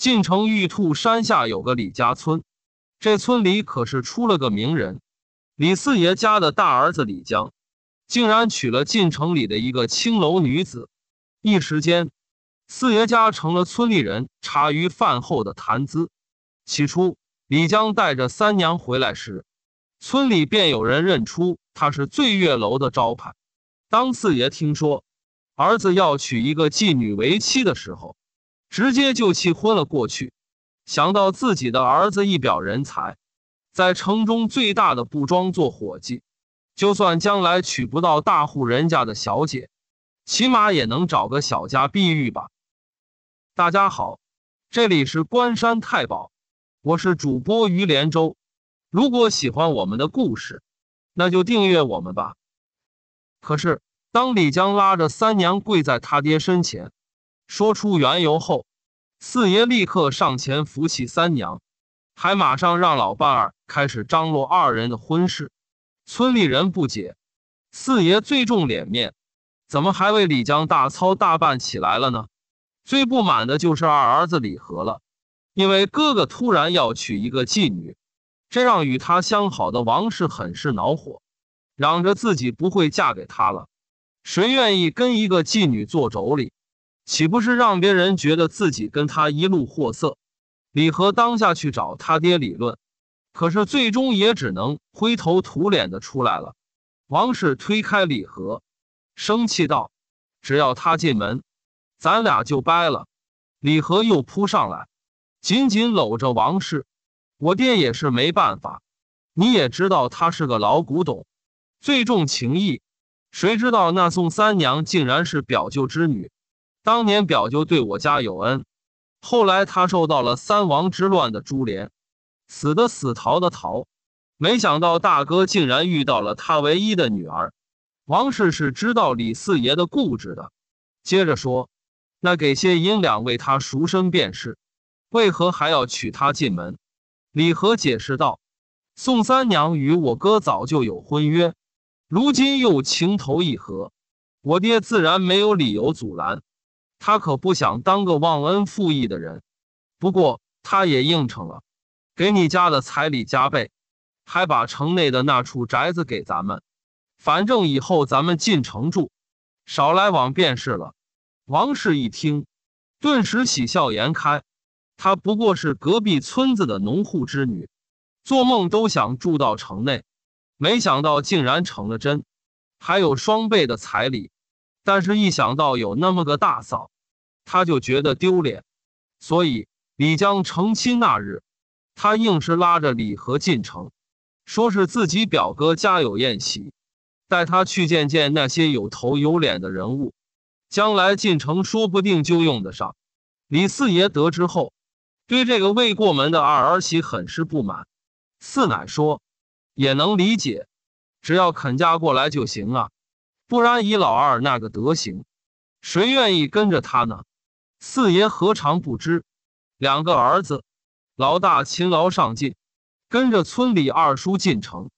晋城玉兔山下有个李家村，这村里可是出了个名人。李四爷家的大儿子李江，竟然娶了晋城里的一个青楼女子，一时间，四爷家成了村里人茶余饭后的谈资。起初，李江带着三娘回来时，村里便有人认出他是醉月楼的招牌。当四爷听说儿子要娶一个妓女为妻的时候，直接就气昏了过去。想到自己的儿子一表人才，在城中最大的布庄做伙计，就算将来娶不到大户人家的小姐，起码也能找个小家碧玉吧。大家好，这里是关山太保，我是主播于连州。如果喜欢我们的故事，那就订阅我们吧。可是，当李江拉着三娘跪在他爹身前。说出缘由后，四爷立刻上前扶起三娘，还马上让老伴儿开始张罗二人的婚事。村里人不解，四爷最重脸面，怎么还为李江大操大办起来了呢？最不满的就是二儿子李和了，因为哥哥突然要娶一个妓女，这让与他相好的王氏很是恼火，嚷着自己不会嫁给他了。谁愿意跟一个妓女做妯娌？岂不是让别人觉得自己跟他一路货色？李和当下去找他爹理论，可是最终也只能灰头土脸的出来了。王氏推开李和，生气道：“只要他进门，咱俩就掰了。”李和又扑上来，紧紧搂着王氏。我爹也是没办法，你也知道他是个老古董，最重情义。谁知道那宋三娘竟然是表舅之女。当年表舅对我家有恩，后来他受到了三王之乱的株连，死的死，逃的逃。没想到大哥竟然遇到了他唯一的女儿。王氏是知道李四爷的固执的，接着说：“那给些银两为他赎身便是，为何还要娶她进门？”李和解释道：“宋三娘与我哥早就有婚约，如今又情投意合，我爹自然没有理由阻拦。”他可不想当个忘恩负义的人，不过他也应承了，给你家的彩礼加倍，还把城内的那处宅子给咱们。反正以后咱们进城住，少来往便是了。王氏一听，顿时喜笑颜开。她不过是隔壁村子的农户之女，做梦都想住到城内，没想到竟然成了真，还有双倍的彩礼。但是，一想到有那么个大嫂，他就觉得丢脸。所以，李江成亲那日，他硬是拉着李和进城，说是自己表哥家有宴席，带他去见见那些有头有脸的人物，将来进城说不定就用得上。李四爷得知后，对这个未过门的二儿媳很是不满。四奶说，也能理解，只要肯嫁过来就行啊。不然，以老二那个德行，谁愿意跟着他呢？四爷何尝不知？两个儿子，老大勤劳上进，跟着村里二叔进城，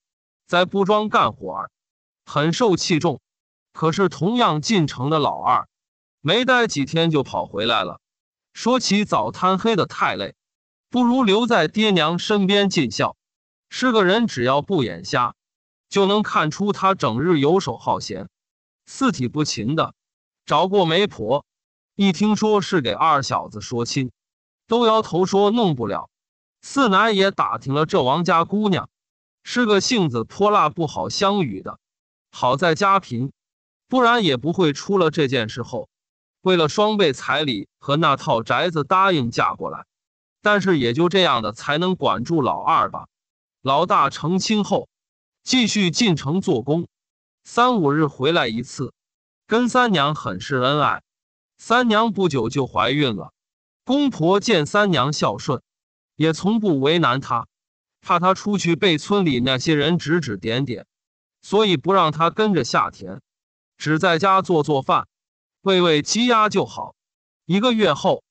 在布庄干活儿，很受器重。可是同样进城的老二，没待几天就跑回来了，说起早贪黑的太累，不如留在爹娘身边尽孝。是个人只要不眼瞎，就能看出他整日游手好闲。四体不勤的，找过媒婆，一听说是给二小子说亲，都摇头说弄不了。四男也打听了，这王家姑娘是个性子泼辣，不好相与的。好在家贫，不然也不会出了这件事后，为了双倍彩礼和那套宅子答应嫁过来。但是也就这样的才能管住老二吧。老大成亲后，继续进城做工。三五日回来一次，跟三娘很是恩爱。三娘不久就怀孕了。公婆见三娘孝顺，也从不为难她，怕她出去被村里那些人指指点点，所以不让她跟着下田，只在家做做饭、喂喂鸡鸭就好。一个月后，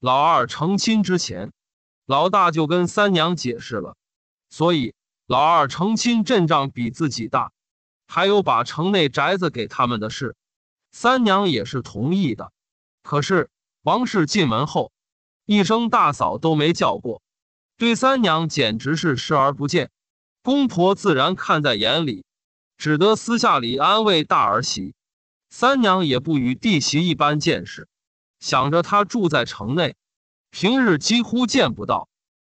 老二成亲之前，老大就跟三娘解释了，所以老二成亲阵仗比自己大。还有把城内宅子给他们的事，三娘也是同意的。可是王氏进门后，一声大嫂都没叫过，对三娘简直是视而不见。公婆自然看在眼里，只得私下里安慰大儿媳。三娘也不与弟媳一般见识，想着她住在城内，平日几乎见不到，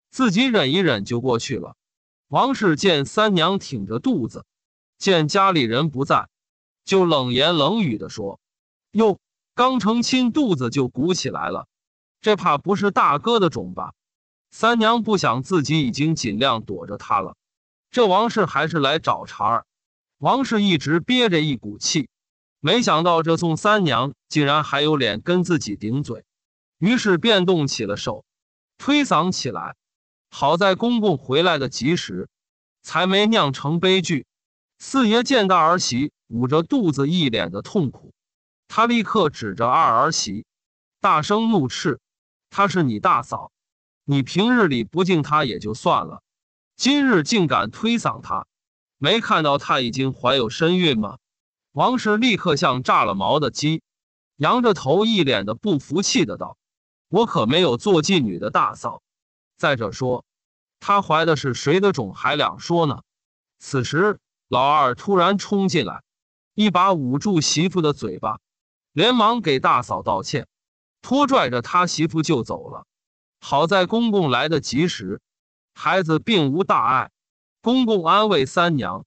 自己忍一忍就过去了。王氏见三娘挺着肚子。见家里人不在，就冷言冷语的说：“哟，刚成亲肚子就鼓起来了，这怕不是大哥的种吧？”三娘不想自己已经尽量躲着他了，这王氏还是来找茬儿。王氏一直憋着一股气，没想到这宋三娘竟然还有脸跟自己顶嘴，于是便动起了手，推搡起来。好在公公回来的及时，才没酿成悲剧。四爷见大儿媳捂着肚子，一脸的痛苦，他立刻指着二儿媳，大声怒斥：“她是你大嫂，你平日里不敬她也就算了，今日竟敢推搡她，没看到她已经怀有身孕吗？”王氏立刻像炸了毛的鸡，扬着头，一脸的不服气的道：“我可没有做妓女的大嫂，再者说，她怀的是谁的种还两说呢。”此时。老二突然冲进来，一把捂住媳妇的嘴巴，连忙给大嫂道歉，拖拽着他媳妇就走了。好在公公来得及时，孩子并无大碍。公公安慰三娘：“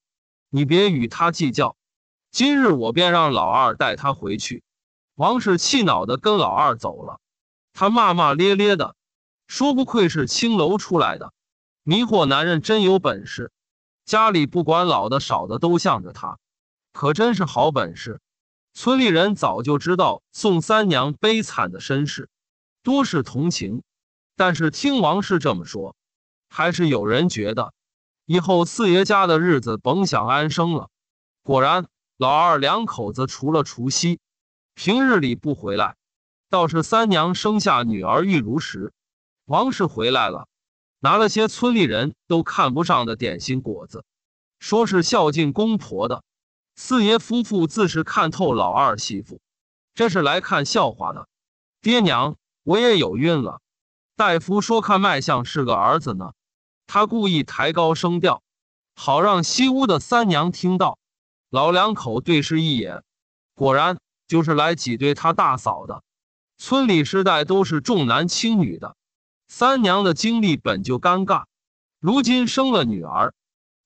你别与他计较，今日我便让老二带他回去。”王氏气恼的跟老二走了，他骂骂咧咧的说：“不愧是青楼出来的，迷惑男人真有本事。”家里不管老的少的都向着他，可真是好本事。村里人早就知道宋三娘悲惨的身世，多是同情。但是听王氏这么说，还是有人觉得，以后四爷家的日子甭想安生了。果然，老二两口子除了除夕，平日里不回来。倒是三娘生下女儿玉如时，王氏回来了。拿了些村里人都看不上的点心果子，说是孝敬公婆的。四爷夫妇自是看透老二媳妇，这是来看笑话的。爹娘，我也有孕了。大夫说看脉象是个儿子呢。他故意抬高声调，好让西屋的三娘听到。老两口对视一眼，果然就是来挤兑他大嫂的。村里世代都是重男轻女的。三娘的经历本就尴尬，如今生了女儿，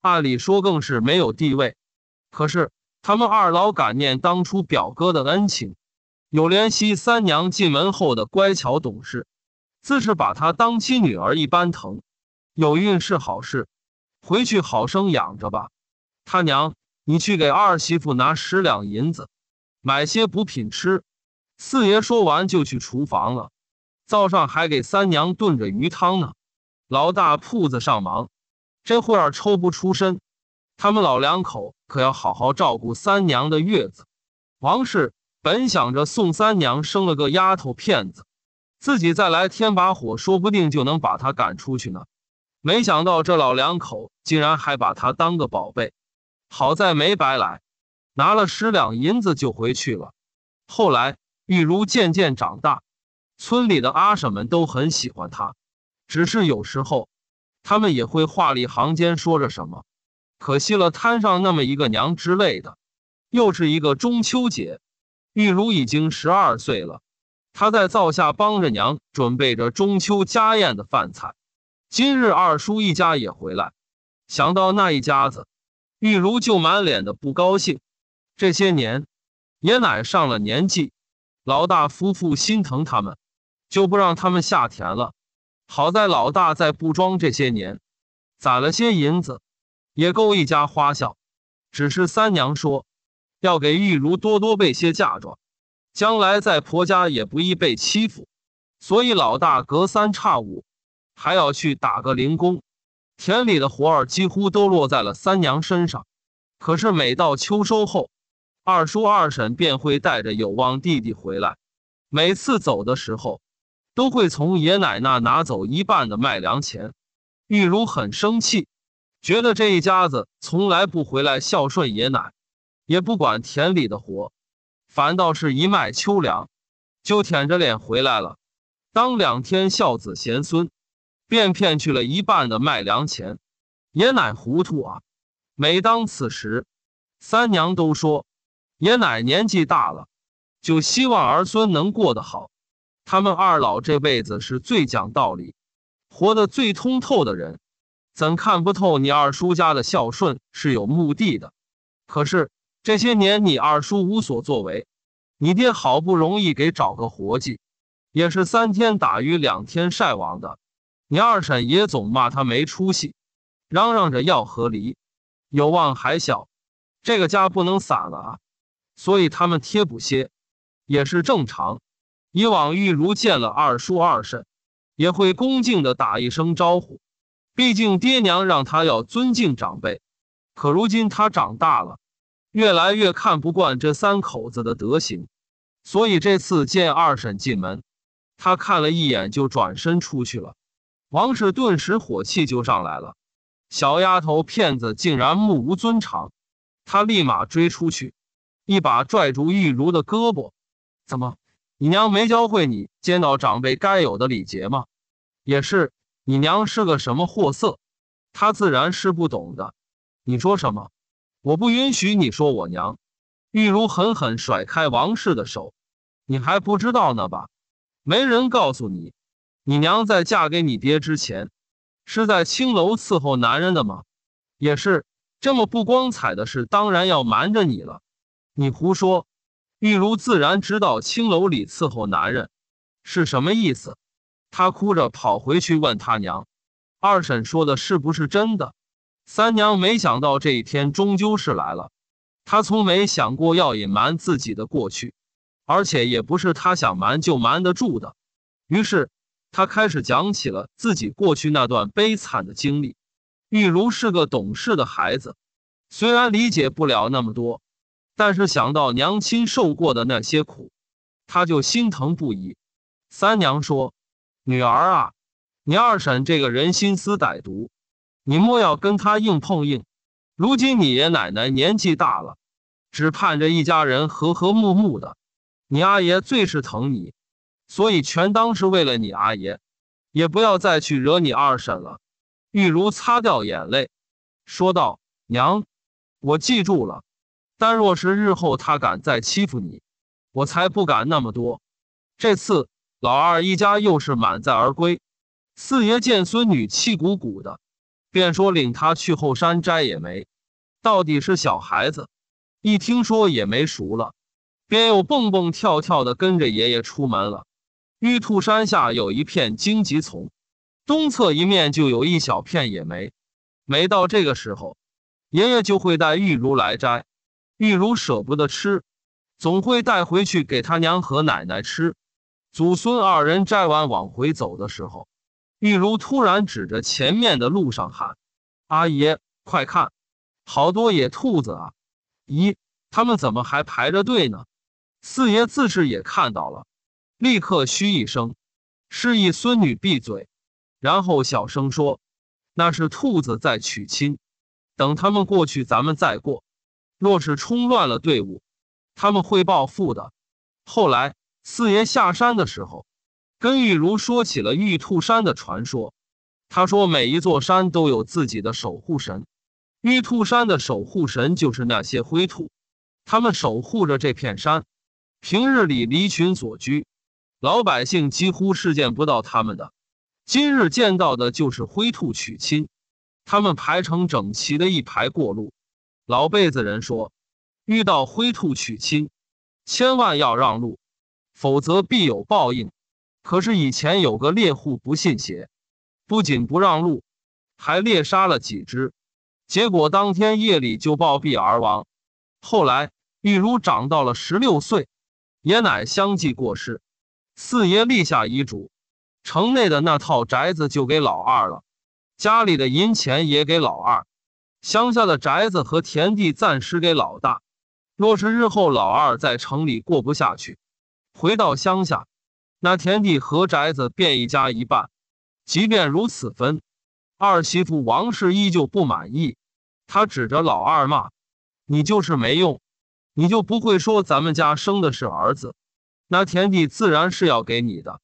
按理说更是没有地位。可是他们二老感念当初表哥的恩情，有怜惜三娘进门后的乖巧懂事，自是把她当亲女儿一般疼。有孕是好事，回去好生养着吧。他娘，你去给二媳妇拿十两银子，买些补品吃。四爷说完就去厨房了。灶上还给三娘炖着鱼汤呢，老大铺子上忙，这会儿抽不出身。他们老两口可要好好照顾三娘的月子。王氏本想着送三娘生了个丫头片子，自己再来添把火，说不定就能把她赶出去呢。没想到这老两口竟然还把她当个宝贝，好在没白来，拿了十两银子就回去了。后来玉茹渐渐长大。村里的阿婶们都很喜欢他，只是有时候，他们也会话里行间说着什么。可惜了摊上那么一个娘之类的。又是一个中秋节，玉茹已经十二岁了，她在灶下帮着娘准备着中秋家宴的饭菜。今日二叔一家也回来，想到那一家子，玉茹就满脸的不高兴。这些年，爷奶上了年纪，老大夫妇心疼他们。就不让他们下田了。好在老大在布庄这些年，攒了些银子，也够一家花销。只是三娘说，要给玉茹多多备些嫁妆，将来在婆家也不易被欺负。所以老大隔三差五，还要去打个零工。田里的活儿几乎都落在了三娘身上。可是每到秋收后，二叔二婶便会带着有望弟弟回来。每次走的时候。都会从爷奶那拿走一半的卖粮钱，玉茹很生气，觉得这一家子从来不回来孝顺爷奶，也不管田里的活，反倒是一卖秋粮，就舔着脸回来了，当两天孝子贤孙，便骗去了一半的卖粮钱。爷奶糊涂啊！每当此时，三娘都说，爷奶年纪大了，就希望儿孙能过得好。他们二老这辈子是最讲道理、活得最通透的人，怎看不透你二叔家的孝顺是有目的的？可是这些年你二叔无所作为，你爹好不容易给找个活计，也是三天打鱼两天晒网的。你二婶也总骂他没出息，嚷嚷着要和离。有望还小，这个家不能散了啊！所以他们贴补些，也是正常。以往玉如见了二叔二婶，也会恭敬的打一声招呼，毕竟爹娘让他要尊敬长辈。可如今他长大了，越来越看不惯这三口子的德行，所以这次见二婶进门，他看了一眼就转身出去了。王氏顿时火气就上来了，小丫头骗子竟然目无尊长，他立马追出去，一把拽住玉如的胳膊，怎么？你娘没教会你见到长辈该有的礼节吗？也是，你娘是个什么货色，她自然是不懂的。你说什么？我不允许你说我娘。玉如狠狠甩开王氏的手。你还不知道呢吧？没人告诉你，你娘在嫁给你爹之前，是在青楼伺候男人的吗？也是，这么不光彩的事，当然要瞒着你了。你胡说。玉如自然知道青楼里伺候男人，是什么意思。她哭着跑回去问他娘：“二婶说的是不是真的？”三娘没想到这一天终究是来了。她从没想过要隐瞒自己的过去，而且也不是她想瞒就瞒得住的。于是，她开始讲起了自己过去那段悲惨的经历。玉如是个懂事的孩子，虽然理解不了那么多。但是想到娘亲受过的那些苦，他就心疼不已。三娘说：“女儿啊，你二婶这个人心思歹毒，你莫要跟她硬碰硬。如今你爷奶奶年纪大了，只盼着一家人和和睦睦的。你阿爷最是疼你，所以全当是为了你阿爷，也不要再去惹你二婶了。”玉茹擦掉眼泪，说道：“娘，我记住了。”但若是日后他敢再欺负你，我才不敢那么多。这次老二一家又是满载而归。四爷见孙女气鼓鼓的，便说领他去后山摘野梅。到底是小孩子，一听说野梅熟了，便又蹦蹦跳跳的跟着爷爷出门了。玉兔山下有一片荆棘丛，东侧一面就有一小片野梅。每到这个时候，爷爷就会带玉如来摘。玉如舍不得吃，总会带回去给他娘和奶奶吃。祖孙二人摘完往回走的时候，玉如突然指着前面的路上喊：“阿爷，快看，好多野兔子啊！”“咦，他们怎么还排着队呢？”四爷自是也看到了，立刻嘘一声，示意孙女闭嘴，然后小声说：“那是兔子在娶亲，等他们过去，咱们再过。”若是冲乱了队伍，他们会报复的。后来四爷下山的时候，跟玉如说起了玉兔山的传说。他说，每一座山都有自己的守护神，玉兔山的守护神就是那些灰兔，他们守护着这片山。平日里离群所居，老百姓几乎是见不到他们的。今日见到的就是灰兔娶亲，他们排成整齐的一排过路。老辈子人说，遇到灰兔娶亲，千万要让路，否则必有报应。可是以前有个猎户不信邪，不仅不让路，还猎杀了几只，结果当天夜里就暴毙而亡。后来玉如长到了十六岁，爷奶相继过世，四爷立下遗嘱，城内的那套宅子就给老二了，家里的银钱也给老二。乡下的宅子和田地暂时给老大，若是日后老二在城里过不下去，回到乡下，那田地和宅子便一家一半。即便如此分，二媳妇王氏依旧不满意，他指着老二骂：“你就是没用，你就不会说咱们家生的是儿子，那田地自然是要给你的，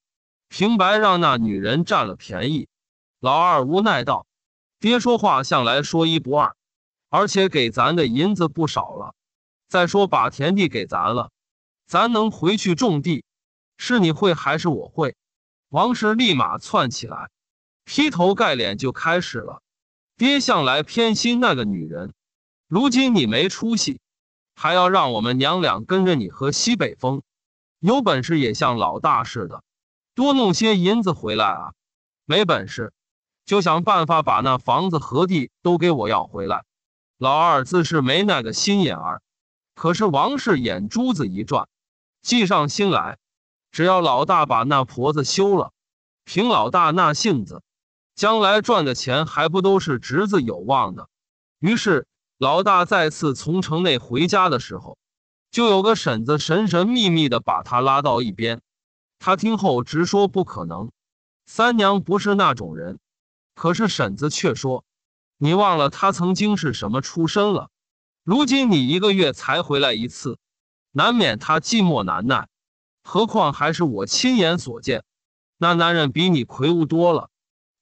平白让那女人占了便宜。”老二无奈道。爹说话向来说一不二，而且给咱的银子不少了。再说把田地给咱了，咱能回去种地，是你会还是我会？王氏立马窜起来，劈头盖脸就开始了。爹向来偏心那个女人，如今你没出息，还要让我们娘俩跟着你喝西北风？有本事也像老大似的，多弄些银子回来啊！没本事。就想办法把那房子和地都给我要回来。老二自是没那个心眼儿，可是王氏眼珠子一转，计上心来。只要老大把那婆子休了，凭老大那性子，将来赚的钱还不都是侄子有望的。于是老大再次从城内回家的时候，就有个婶子神神秘秘的把他拉到一边，他听后直说不可能，三娘不是那种人。可是婶子却说：“你忘了他曾经是什么出身了？如今你一个月才回来一次，难免他寂寞难耐。何况还是我亲眼所见，那男人比你魁梧多了。”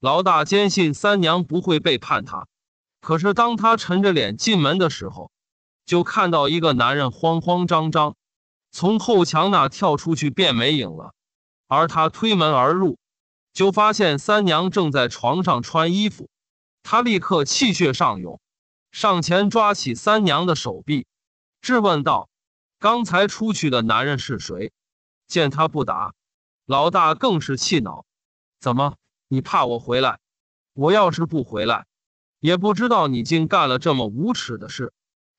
老大坚信三娘不会背叛他。可是当他沉着脸进门的时候，就看到一个男人慌慌张张从后墙那跳出去，便没影了。而他推门而入。就发现三娘正在床上穿衣服，他立刻气血上涌，上前抓起三娘的手臂，质问道：“刚才出去的男人是谁？”见他不答，老大更是气恼：“怎么？你怕我回来？我要是不回来，也不知道你竟干了这么无耻的事！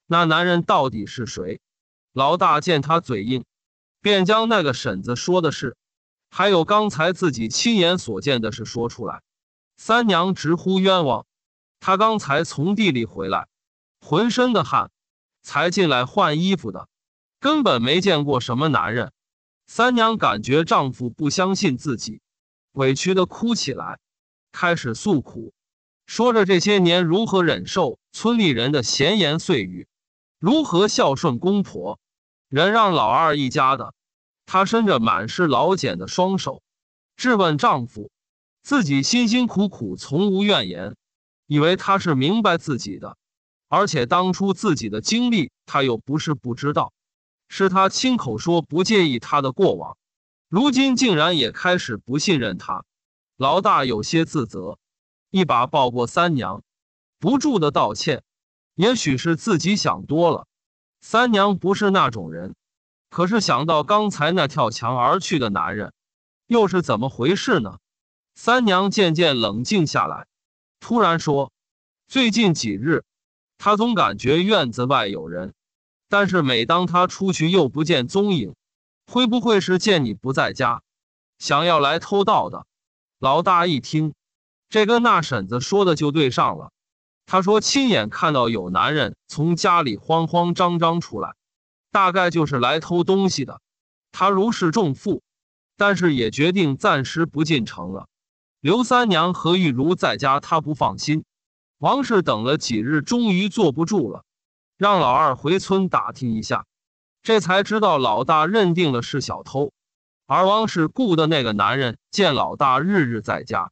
那男人到底是谁？”老大见他嘴硬，便将那个婶子说的是。还有刚才自己亲眼所见的事说出来，三娘直呼冤枉。她刚才从地里回来，浑身的汗，才进来换衣服的，根本没见过什么男人。三娘感觉丈夫不相信自己，委屈的哭起来，开始诉苦，说着这些年如何忍受村里人的闲言碎语，如何孝顺公婆，人让老二一家的。她伸着满是老茧的双手，质问丈夫：“自己辛辛苦苦，从无怨言，以为他是明白自己的，而且当初自己的经历，他又不是不知道，是他亲口说不介意他的过往，如今竟然也开始不信任他。”老大有些自责，一把抱过三娘，不住的道歉：“也许是自己想多了，三娘不是那种人。”可是想到刚才那跳墙而去的男人，又是怎么回事呢？三娘渐渐冷静下来，突然说：“最近几日，她总感觉院子外有人，但是每当她出去又不见踪影。会不会是见你不在家，想要来偷盗的？”老大一听，这跟那婶子说的就对上了。他说亲眼看到有男人从家里慌慌张张出来。大概就是来偷东西的，他如释重负，但是也决定暂时不进城了。刘三娘和玉茹在家，他不放心。王氏等了几日，终于坐不住了，让老二回村打听一下，这才知道老大认定了是小偷，而王氏雇的那个男人见老大日日在家，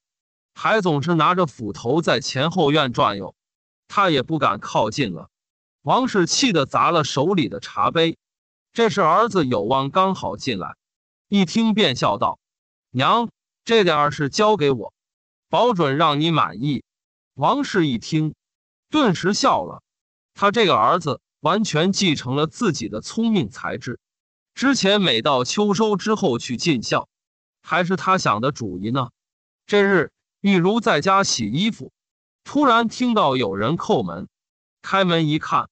还总是拿着斧头在前后院转悠，他也不敢靠近了。王氏气得砸了手里的茶杯，这时儿子有望刚好进来，一听便笑道：“娘，这点儿事交给我，保准让你满意。”王氏一听，顿时笑了，他这个儿子完全继承了自己的聪明才智。之前每到秋收之后去尽孝，还是他想的主意呢。这日玉如在家洗衣服，突然听到有人叩门，开门一看。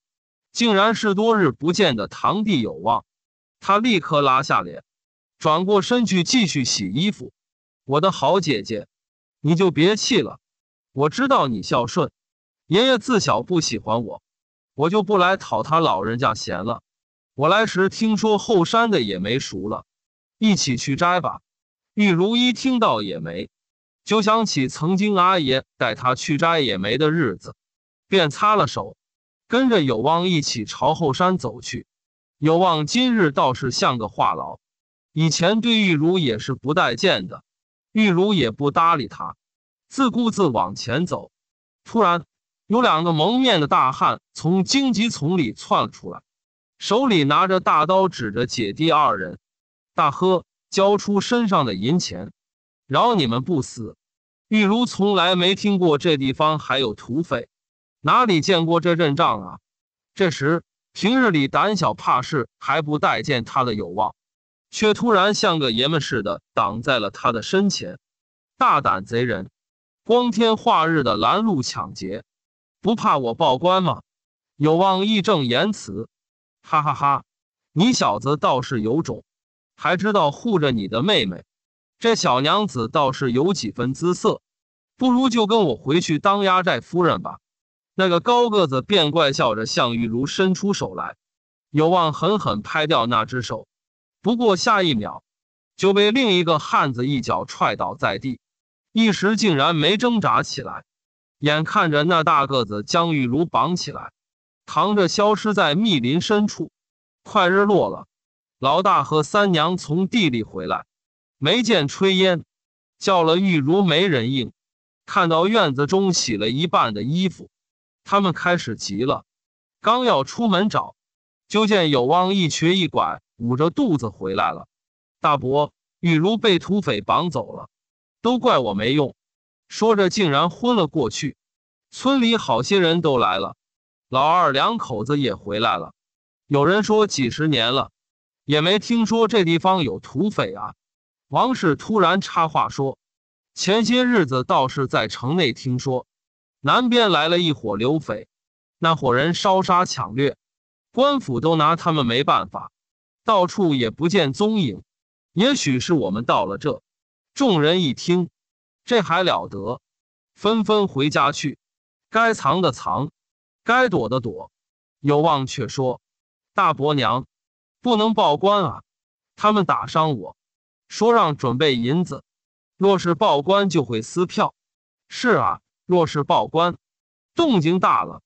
竟然是多日不见的堂弟有望，他立刻拉下脸，转过身去继续洗衣服。我的好姐姐，你就别气了。我知道你孝顺，爷爷自小不喜欢我，我就不来讨他老人家嫌了。我来时听说后山的野梅熟了，一起去摘吧。玉如一听到野梅，就想起曾经阿爷带他去摘野梅的日子，便擦了手。跟着有望一起朝后山走去，有望今日倒是像个话痨，以前对玉如也是不待见的，玉如也不搭理他，自顾自往前走。突然，有两个蒙面的大汉从荆棘丛里窜了出来，手里拿着大刀指着姐弟二人，大喝：“交出身上的银钱，饶你们不死！”玉如从来没听过这地方还有土匪。哪里见过这阵仗啊！这时平日里胆小怕事还不待见他的有望，却突然像个爷们似的挡在了他的身前。大胆贼人，光天化日的拦路抢劫，不怕我报官吗？有望义正言辞，哈哈哈！你小子倒是有种，还知道护着你的妹妹。这小娘子倒是有几分姿色，不如就跟我回去当压寨夫人吧。那个高个子便怪笑着向玉茹伸出手来，有望狠狠拍掉那只手，不过下一秒就被另一个汉子一脚踹倒在地，一时竟然没挣扎起来。眼看着那大个子将玉茹绑起来，扛着消失在密林深处。快日落了，老大和三娘从地里回来，没见炊烟，叫了玉茹没人应，看到院子中洗了一半的衣服。他们开始急了，刚要出门找，就见有汪一瘸一拐，捂着肚子回来了。大伯，雨如被土匪绑走了，都怪我没用。说着，竟然昏了过去。村里好些人都来了，老二两口子也回来了。有人说，几十年了，也没听说这地方有土匪啊。王氏突然插话说：“前些日子，倒是在城内听说。”南边来了一伙流匪，那伙人烧杀抢掠，官府都拿他们没办法，到处也不见踪影。也许是我们到了这。众人一听，这还了得，纷纷回家去，该藏的藏，该躲的躲。有望却说：“大伯娘，不能报官啊，他们打伤我，说让准备银子。若是报官，就会撕票。”是啊。若是报官，动静大了，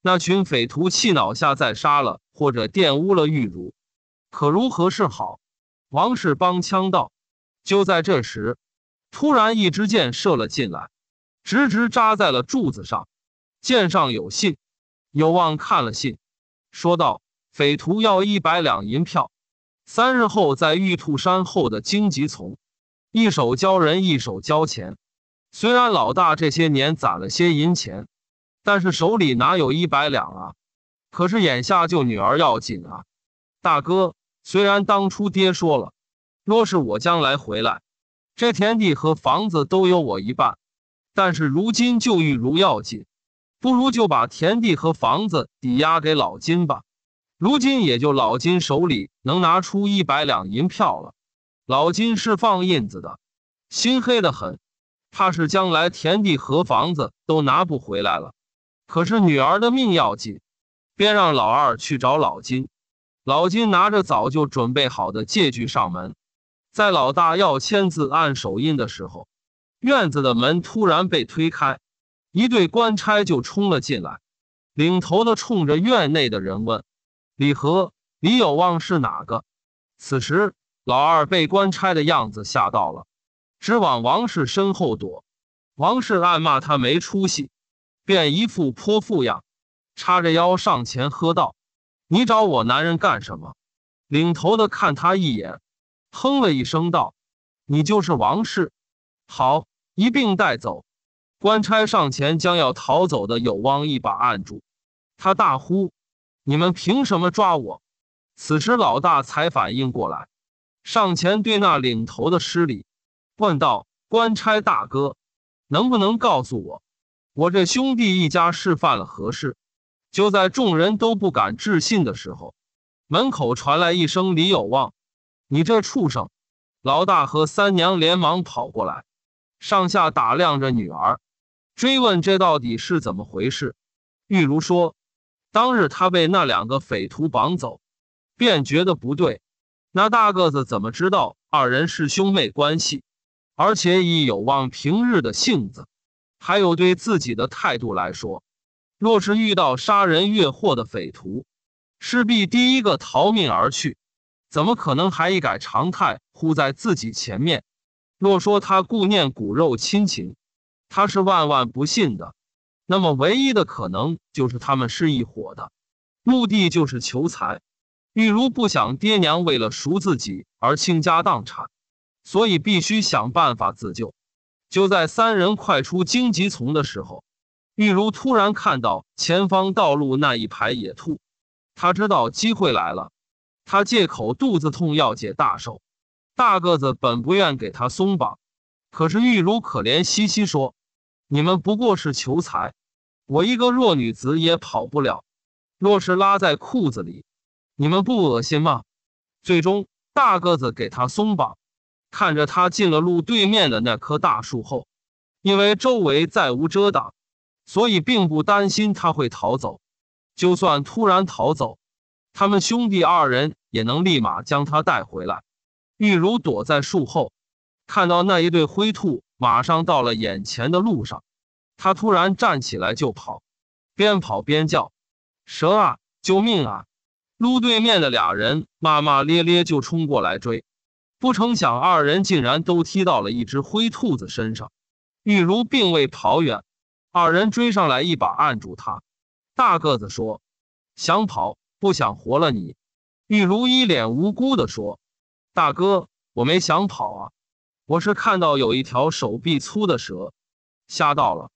那群匪徒气恼下再杀了或者玷污了玉如，可如何是好？王氏帮腔道。就在这时，突然一支箭射了进来，直直扎在了柱子上。箭上有信，有望看了信，说道：匪徒要一百两银票，三日后在玉兔山后的荆棘丛，一手交人，一手交钱。虽然老大这些年攒了些银钱，但是手里哪有一百两啊？可是眼下救女儿要紧啊！大哥，虽然当初爹说了，若是我将来回来，这田地和房子都有我一半，但是如今救玉如要紧，不如就把田地和房子抵押给老金吧。如今也就老金手里能拿出一百两银票了。老金是放印子的，心黑得很。怕是将来田地和房子都拿不回来了，可是女儿的命要紧，便让老二去找老金。老金拿着早就准备好的借据上门，在老大要签字按手印的时候，院子的门突然被推开，一队官差就冲了进来。领头的冲着院内的人问：“李和李有望是哪个？”此时，老二被官差的样子吓到了。直往王氏身后躲，王氏暗骂他没出息，便一副泼妇样，叉着腰上前喝道：“你找我男人干什么？”领头的看他一眼，哼了一声道：“你就是王氏，好一并带走。”官差上前将要逃走的有汪一把按住，他大呼：“你们凭什么抓我？”此时老大才反应过来，上前对那领头的施礼。问道：“官差大哥，能不能告诉我，我这兄弟一家是犯了何事？”就在众人都不敢置信的时候，门口传来一声：“李有望，你这畜生！”老大和三娘连忙跑过来，上下打量着女儿，追问这到底是怎么回事。玉如说：“当日他被那两个匪徒绑走，便觉得不对。那大个子怎么知道二人是兄妹关系？”而且以有望平日的性子，还有对自己的态度来说，若是遇到杀人越货的匪徒，势必第一个逃命而去，怎么可能还一改常态护在自己前面？若说他顾念骨肉亲情，他是万万不信的。那么唯一的可能就是他们是一伙的，目的就是求财，比如不想爹娘为了赎自己而倾家荡产。所以必须想办法自救。就在三人快出荆棘丛的时候，玉如突然看到前方道路那一排野兔，他知道机会来了。他借口肚子痛要解大手，大个子本不愿给他松绑，可是玉如可怜兮兮说：“你们不过是求财，我一个弱女子也跑不了。若是拉在裤子里，你们不恶心吗？”最终，大个子给他松绑。看着他进了路对面的那棵大树后，因为周围再无遮挡，所以并不担心他会逃走。就算突然逃走，他们兄弟二人也能立马将他带回来。玉茹躲在树后，看到那一对灰兔马上到了眼前的路上，他突然站起来就跑，边跑边叫：“蛇啊，救命啊！”路对面的俩人骂骂咧咧就冲过来追。不成想，二人竟然都踢到了一只灰兔子身上。玉如并未跑远，二人追上来，一把按住他。大个子说：“想跑，不想活了你。”玉如一脸无辜地说：“大哥，我没想跑啊，我是看到有一条手臂粗的蛇，吓到了。”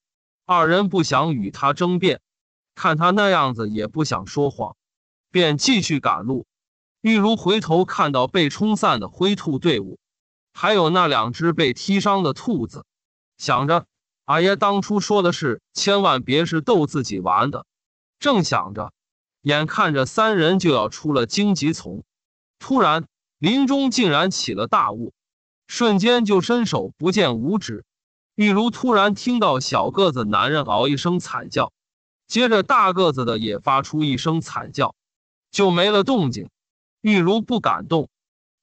二人不想与他争辩，看他那样子也不想说谎，便继续赶路。玉如回头看到被冲散的灰兔队伍，还有那两只被踢伤的兔子，想着阿爷当初说的是千万别是逗自己玩的。正想着，眼看着三人就要出了荆棘丛，突然林中竟然起了大雾，瞬间就伸手不见五指。玉如突然听到小个子男人嗷一声惨叫，接着大个子的也发出一声惨叫，就没了动静。玉如不敢动，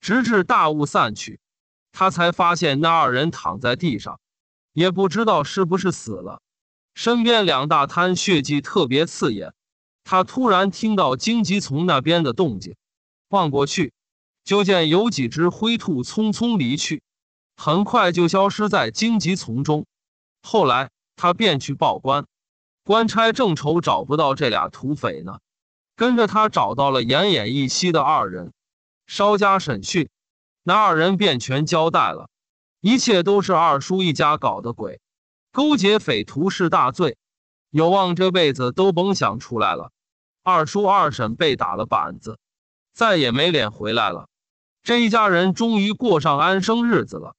直至大雾散去，他才发现那二人躺在地上，也不知道是不是死了。身边两大滩血迹特别刺眼。他突然听到荆棘丛那边的动静，望过去，就见有几只灰兔匆匆离去，很快就消失在荆棘丛中。后来他便去报官，官差正愁找不到这俩土匪呢。跟着他找到了奄奄一息的二人，稍加审讯，那二人便全交代了，一切都是二叔一家搞的鬼，勾结匪徒是大罪，有望这辈子都甭想出来了。二叔二婶被打了板子，再也没脸回来了，这一家人终于过上安生日子了。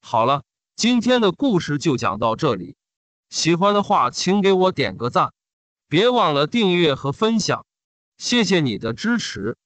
好了，今天的故事就讲到这里，喜欢的话请给我点个赞。别忘了订阅和分享，谢谢你的支持。